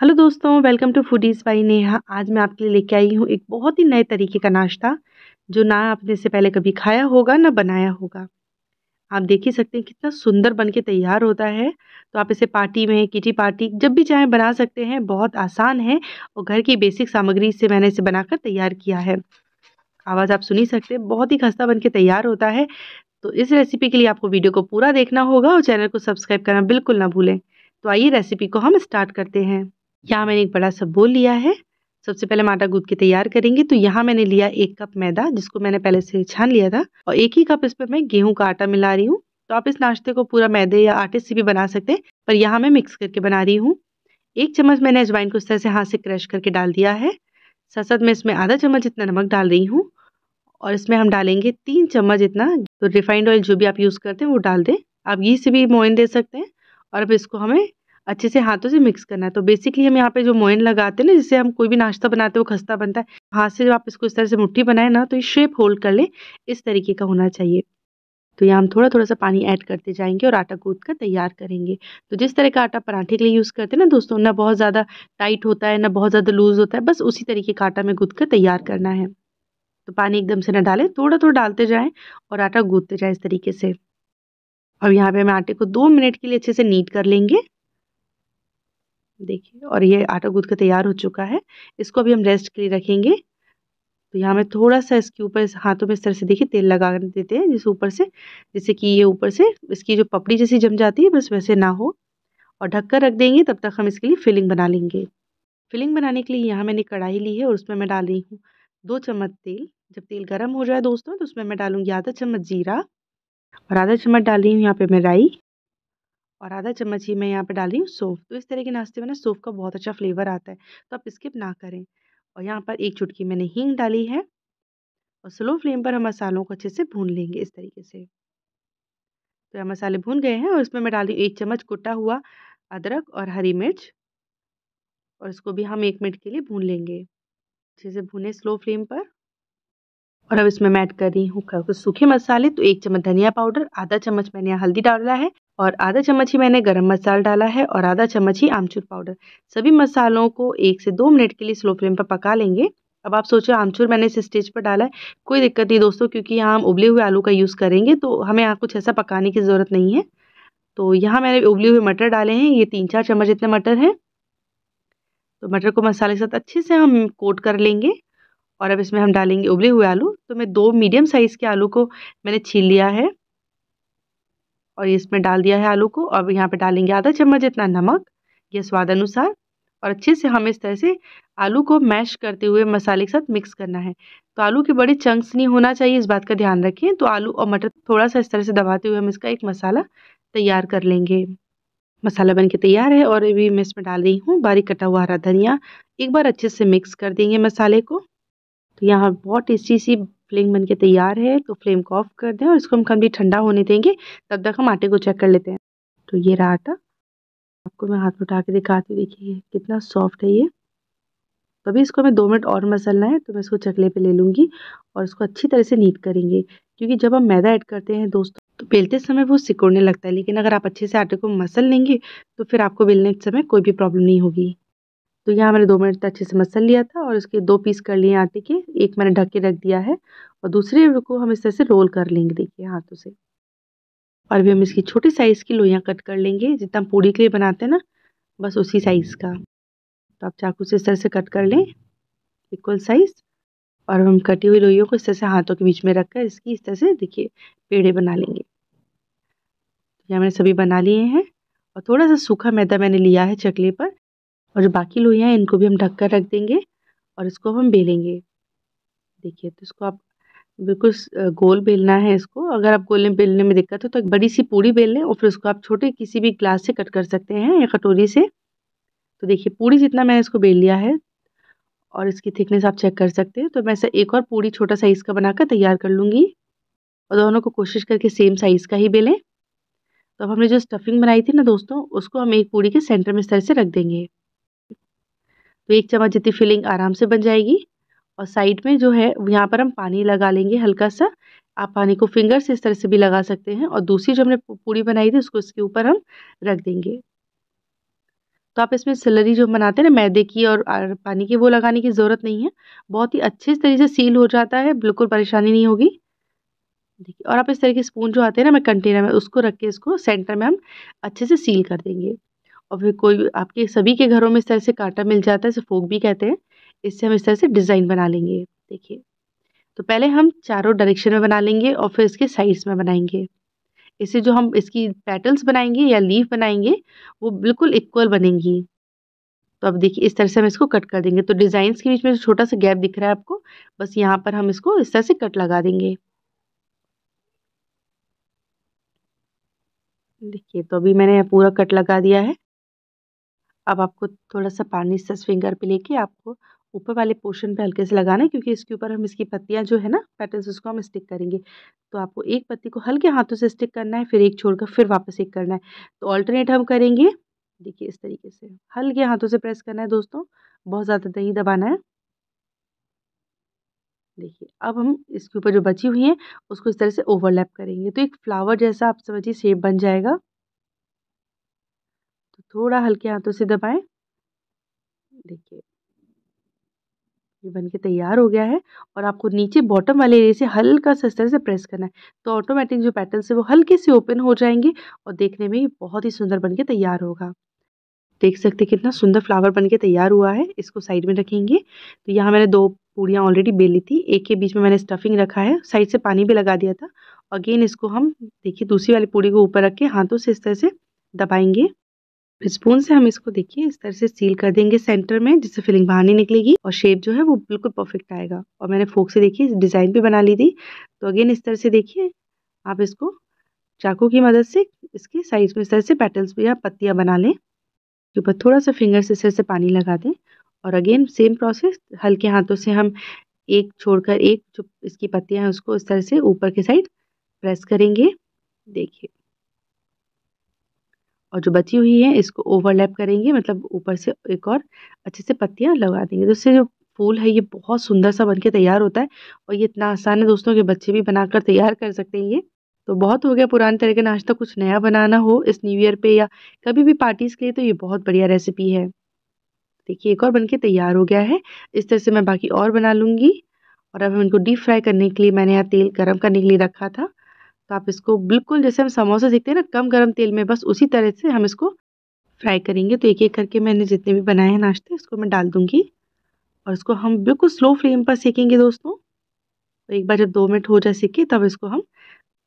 hello दोस्तों welcome to Foodies by Neha आज मैं आपके लिए लेके आई हूँ एक बहुत ही नए तरीके का नाश्ता जो ना आपने से पहले कभी खाया होगा ना बनाया होगा आप देख ही सकते हैं कितना सुंदर बन के तैयार होता है तो आप इसे पार्टी में किटी पार्टी जब भी चाहें बना सकते हैं बहुत आसान है और घर की बेसिक सामग्री से मैंने इसे बनाकर तैयार किया है आवाज़ आप सुनी सकते हैं बहुत ही खस्ता बन के तैयार होता है तो इस रेसिपी के लिए आपको वीडियो को पूरा देखना होगा और चैनल को सब्सक्राइब करना बिल्कुल ना भूलें तो आइए रेसिपी को हम स्टार्ट करते हैं यहाँ मैंने एक बड़ा सा बोल लिया है सबसे पहले हम आटा गूद के तैयार करेंगे तो यहाँ मैंने लिया एक कप मैदा जिसको मैंने पहले से छान लिया था और एक ही कप इस पर मैं गेहूं का आटा मिला रही हूँ तो आप इस नाश्ते को पूरा मैदे या आटे से भी बना सकते हैं पर यहाँ मैं मिक्स करके बना रही हूँ एक चम्मच मैंने अजवाइन को इस तरह से हाथ से क्रश करके डाल दिया है साथ साथ मैं इसमें आधा चम्मच इतना नमक डाल रही हूँ और इसमें हम डालेंगे तीन चम्मच इतना तो रिफाइंड ऑयल जो भी आप यूज़ करते हैं वो डाल दें आप घी से भी मोइन दे सकते हैं और अब इसको हमें अच्छे से हाथों से मिक्स करना है तो बेसिकली हम यहाँ पे जो मोइन लगाते हैं ना जिससे हम कोई भी नाश्ता बनाते हैं वो खस्ता बनता है हाथ से जब आप इसको इस तरह से मुट्ठी बनाए ना तो ये शेप होल्ड कर लें इस तरीके का होना चाहिए तो यहाँ हम थोड़ा थोड़ा सा पानी ऐड करते जाएंगे और आटा गूंद कर तैयार करेंगे तो जिस तरह का आटा पराठे के लिए यूज़ करते हैं ना दोस्तों ना बहुत ज़्यादा टाइट होता है ना बहुत ज़्यादा लूज़ होता है बस उसी तरीके का आटा में गूंद कर तैयार करना है तो पानी एकदम से ना डालें थोड़ा थोड़ा डालते जाएँ और आटा गूंदते जाएँ इस तरीके से अब यहाँ पे हम आटे को दो मिनट के लिए अच्छे से नीट कर लेंगे देखिए और ये आटा गूंथ के तैयार हो चुका है इसको अभी हम रेस्ट के लिए रखेंगे तो यहाँ में थोड़ा सा इसके ऊपर इस हाथों में इस तरह से देखिए तेल लगा देते हैं जिस ऊपर से जैसे कि ये ऊपर से इसकी जो पपड़ी जैसी जम जाती है बस वैसे ना हो और ढककर रख देंगे तब तक हम इसके लिए फिलिंग बना लेंगे फिलिंग बनाने के लिए यहाँ मैंने कढ़ाई ली है और उसमें मैं डाल रही हूँ दो चम्मच तेल जब तेल गर्म हो जाए दोस्तों तो उसमें मैं डालूंगी आधा चम्मच जीरा और आधा चम्मच डाल रही हूँ यहाँ पे मैं राई और आधा चम्मच ही मैं यहाँ पे डाली हूँ सोफ़ तो इस तरह के नाश्ते में ना सोफ़ का बहुत अच्छा फ्लेवर आता है तो आप स्किप ना करें और यहाँ पर एक चुटकी मैंने हींग डाली है और स्लो फ्लेम पर हम मसालों को अच्छे से भून लेंगे इस तरीके से तो यह मसाले भून गए हैं और इसमें मैं डाली एक चम्मच कुटा हुआ अदरक और हरी मिर्च और इसको भी हम एक मिनट के लिए भून लेंगे अच्छे से भूने स्लो फ्लेम पर और अब इसमें मैं ऐड कर रही हूँ सूखे मसाले तो एक चम्मच धनिया पाउडर आधा चम्मच मैंने यहाँ हल्दी डाला है और आधा चम्मच ही मैंने गरम मसाला डाला है और आधा चम्मच ही आमचूर पाउडर सभी मसालों को एक से दो मिनट के लिए स्लो फ्लेम पर पका लेंगे अब आप सोचो आमचूर मैंने इस स्टेज पर डाला है कोई दिक्कत नहीं दोस्तों क्योंकि यहाँ हम उबले हुए आलू का यूज़ करेंगे तो हमें यहाँ कुछ ऐसा पकाने की ज़रूरत नहीं है तो यहाँ मैंने उबले हुए मटर डाले हैं ये तीन चार चम्मच इतने मटर हैं तो मटर को मसाले के साथ अच्छे से हम कोट कर लेंगे और अब इसमें हम डालेंगे उबले हुए आलू तो मैं दो मीडियम साइज़ के आलू को मैंने छील लिया है और इसमें डाल दिया है आलू को अब यहाँ पे डालेंगे आधा चम्मच जितना नमक ये स्वाद अनुसार और अच्छे से हम इस तरह से आलू को मैश करते हुए मसाले के साथ मिक्स करना है तो आलू के बड़े चंक्स नहीं होना चाहिए इस बात का ध्यान रखें तो आलू और मटर थोड़ा सा इस तरह से दबाते हुए हम इसका एक मसाला तैयार कर लेंगे मसाला बन के तैयार है और अभी मैं इसमें डाल रही हूँ बारीक कटा हुआ हरा धनिया एक बार अच्छे से मिक्स कर देंगे मसाले को तो यहाँ बहुत टेस्टी सी फ्लेम बनके तैयार है तो फ्लेम को ऑफ कर दें और इसको हम कभी ठंडा होने देंगे तब तक हम आटे को चेक कर लेते हैं तो ये रहा आटा आपको मैं हाथ में उठा के दिखाती हूँ देखिए कितना सॉफ्ट है ये तो अभी इसको हमें दो मिनट और मसलना है तो मैं इसको चकले पे ले लूँगी और इसको अच्छी तरह से नीट करेंगे क्योंकि जब हम मैदा ऐड करते हैं दोस्तों तो बेलते समय वो सिकुड़ने लगता है लेकिन अगर आप अच्छे से आटे को मसल लेंगे तो फिर आपको बेलने के समय कोई भी प्रॉब्लम नहीं होगी तो यहाँ मैंने दो मिनट तक अच्छे से मसल लिया था और इसके दो पीस कर लिए आटे के एक मैंने ढक के रख दिया है और दूसरे को हम इस तरह से रोल कर लेंगे देखिए हाथों से और भी हम इसकी छोटी साइज़ की लोइयाँ कट कर लेंगे जितना पूड़ी के लिए बनाते हैं ना बस उसी साइज़ का तो आप चाकू से इस तरह से कट कर लें इक्वल साइज़ और हम कटी हुई लोइयों को इस तरह से हाथों के बीच में रख कर इसकी इस तरह से देखिए पेड़े बना लेंगे तो यहाँ मैंने सभी बना लिए हैं और थोड़ा सा सूखा मैदा मैंने लिया है चकले पर और जो बाकी लोहियाँ हैं इनको भी हम ढक कर रख देंगे और इसको हम बेलेंगे देखिए तो इसको आप बिल्कुल गोल बेलना है इसको अगर आप गोल बेलने में दिक्कत हो तो एक बड़ी सी पूड़ी बेल लें और फिर उसको आप छोटे किसी भी ग्लास से कट कर सकते हैं या कटोरी से तो देखिए पूड़ी जितना मैंने इसको बेल लिया है और इसकी थिकनेस आप चेक कर सकते हैं तो मैं इसे एक और पूड़ी छोटा साइज़ का बनाकर तैयार कर लूँगी और दोनों को कोशिश करके सेम साइज़ का ही बेलें तो अब हमने जो स्टफिंग बनाई थी ना दोस्तों उसको हम एक पूड़ी के सेंटर में इस तरह से रख देंगे तो एक चम्मच जितनी फिलिंग आराम से बन जाएगी और साइड में जो है यहाँ पर हम पानी लगा लेंगे हल्का सा आप पानी को फिंगर से इस तरह से भी लगा सकते हैं और दूसरी जो हमने पूड़ी बनाई थी उसको इसके ऊपर हम रख देंगे तो आप इसमें सिलरी जो बनाते हैं ना मैदे की और पानी की वो लगाने की ज़रूरत नहीं है बहुत ही अच्छे तरीके से सील हो जाता है बिल्कुल परेशानी नहीं होगी देखिए और आप इस तरह के स्पून जो आते हैं ना मैं कंटेनर में उसको रख के इसको सेंटर में हम अच्छे से सील कर देंगे और फिर कोई आपके सभी के घरों में इस तरह से कांटा मिल जाता है इसे फोक भी कहते हैं इससे हम इस तरह से डिज़ाइन बना लेंगे देखिए तो पहले हम चारों डायरेक्शन में बना लेंगे और फिर इसके साइड्स में बनाएंगे इससे जो हम इसकी पेटल्स बनाएंगे या लीफ बनाएंगे वो बिल्कुल इक्वल बनेंगी तो अब देखिए इस तरह से हम इसको कट कर देंगे तो डिज़ाइंस के बीच में जो छोटा सा गैप दिख रहा है आपको बस यहाँ पर हम इसको इस तरह से कट लगा देंगे देखिए तो अभी मैंने पूरा कट लगा दिया है अब आपको थोड़ा सा पानी से फिंगर पे लेके आपको ऊपर वाले पोर्शन पे हल्के से लगाना है क्योंकि इसके ऊपर हम इसकी पत्तियां जो है ना पैटर्न्स उसको हम स्टिक करेंगे तो आपको एक पत्ती को हल्के हाथों से स्टिक करना है फिर एक छोड़कर फिर वापस एक करना है तो ऑल्टरनेट हम करेंगे देखिए इस तरीके से हल्के हाथों से प्रेस करना है दोस्तों बहुत ज़्यादा दही दबाना है देखिए अब हम इसके ऊपर जो बची हुई है उसको इस तरह से ओवरलैप करेंगे तो एक फ्लावर जैसा आप समझिए शेप बन जाएगा थोड़ा हल्के हाथों से दबाएं देखिए ये बन के तैयार हो गया है और आपको नीचे बॉटम वाले एरिया से हल्का सा इस तरह से प्रेस करना है तो ऑटोमेटिक जो पैटर्न है वो हल्के से ओपन हो जाएंगे और देखने में ये बहुत ही सुंदर बन के तैयार होगा देख सकते हैं कितना सुंदर फ्लावर बन के तैयार हुआ है इसको साइड में रखेंगे तो यहाँ मैंने दो पूड़ियाँ ऑलरेडी बेली थी एक के बीच में मैंने स्टफिंग रखा है साइड से पानी भी लगा दिया था अगेन इसको हम देखिए दूसरी वाली पूड़ी को ऊपर रख के हाथों से इस तरह से दबाएंगे स्पून से हम इसको देखिए इस तरह से सील कर देंगे सेंटर में जिससे फिलिंग बाहर नहीं निकलेगी और शेप जो है वो बिल्कुल परफेक्ट आएगा और मैंने फोक से देखिए डिज़ाइन भी बना ली थी तो अगेन इस तरह से देखिए आप इसको चाकू की मदद से इसके साइज में इस तरह से पेटल्स या पत्तियाँ बना लें के ऊपर थोड़ा सा फिंगर से इस तरह से पानी लगा दें और अगेन सेम प्रोसेस हल्के हाथों से हम एक छोड़कर एक जो इसकी पत्तियाँ हैं उसको इस तरह से ऊपर के साइड प्रेस करेंगे देखिए और जो बची हुई है इसको ओवरलैप करेंगे मतलब ऊपर से एक और अच्छे से पत्तियाँ लगा देंगे तो इससे जो फूल है ये बहुत सुंदर सा बनके तैयार होता है और ये इतना आसान है दोस्तों के बच्चे भी बनाकर तैयार कर सकते हैं ये तो बहुत हो गया पुराने तरह का नाश्ता कुछ नया बनाना हो इस न्यू ईयर पे या कभी भी पार्टीज़ के लिए तो ये बहुत बढ़िया रेसिपी है देखिए एक और बनके तैयार हो गया है इस तरह से मैं बाकी और बना लूँगी और अब हम इनको डीप फ्राई करने के लिए मैंने यहाँ तेल गर्म करने के लिए रखा था तो आप इसको बिल्कुल जैसे हम समोसा सीखते हैं ना कम गर्म तेल में बस उसी तरह से हम इसको फ्राई करेंगे तो एक एक करके मैंने जितने भी बनाए हैं नाश्ते उसको मैं डाल दूँगी और इसको हम बिल्कुल स्लो फ्लेम पर सेकेंगे दोस्तों तो एक बार जब दो मिनट हो जाए सीखे तब इसको हम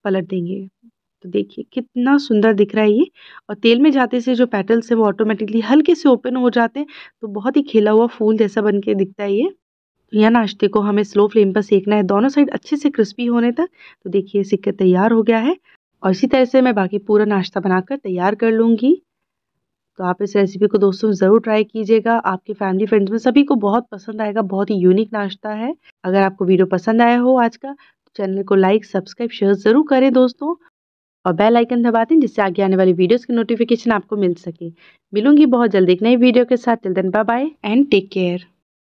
पलट देंगे तो देखिए कितना सुंदर दिख रहा है ये और तेल में जाते से जो पेटल्स है वो ऑटोमेटिकली हल्के से ओपन हो जाते हैं तो बहुत ही खिला हुआ फूल जैसा बन के दिखता है ये यह नाश्ते को हमें स्लो फ्लेम पर सेकना है दोनों साइड अच्छे से क्रिस्पी होने तक तो देखिए सिक तैयार हो गया है और इसी तरह से मैं बाकी पूरा नाश्ता बनाकर तैयार कर लूँगी तो आप इस रेसिपी को दोस्तों ज़रूर ट्राई कीजिएगा आपके फैमिली फ्रेंड्स में सभी को बहुत पसंद आएगा बहुत ही यूनिक नाश्ता है अगर आपको वीडियो पसंद आया हो आज का तो चैनल को लाइक सब्सक्राइब शेयर ज़रूर करें दोस्तों और बेल आइकन दबा दें जिससे आगे आने वाली वीडियोस की नोटिफिकेशन आपको मिल सके मिलूंगी बहुत जल्द एक नई वीडियो के साथ टिल दिन bye bye and take care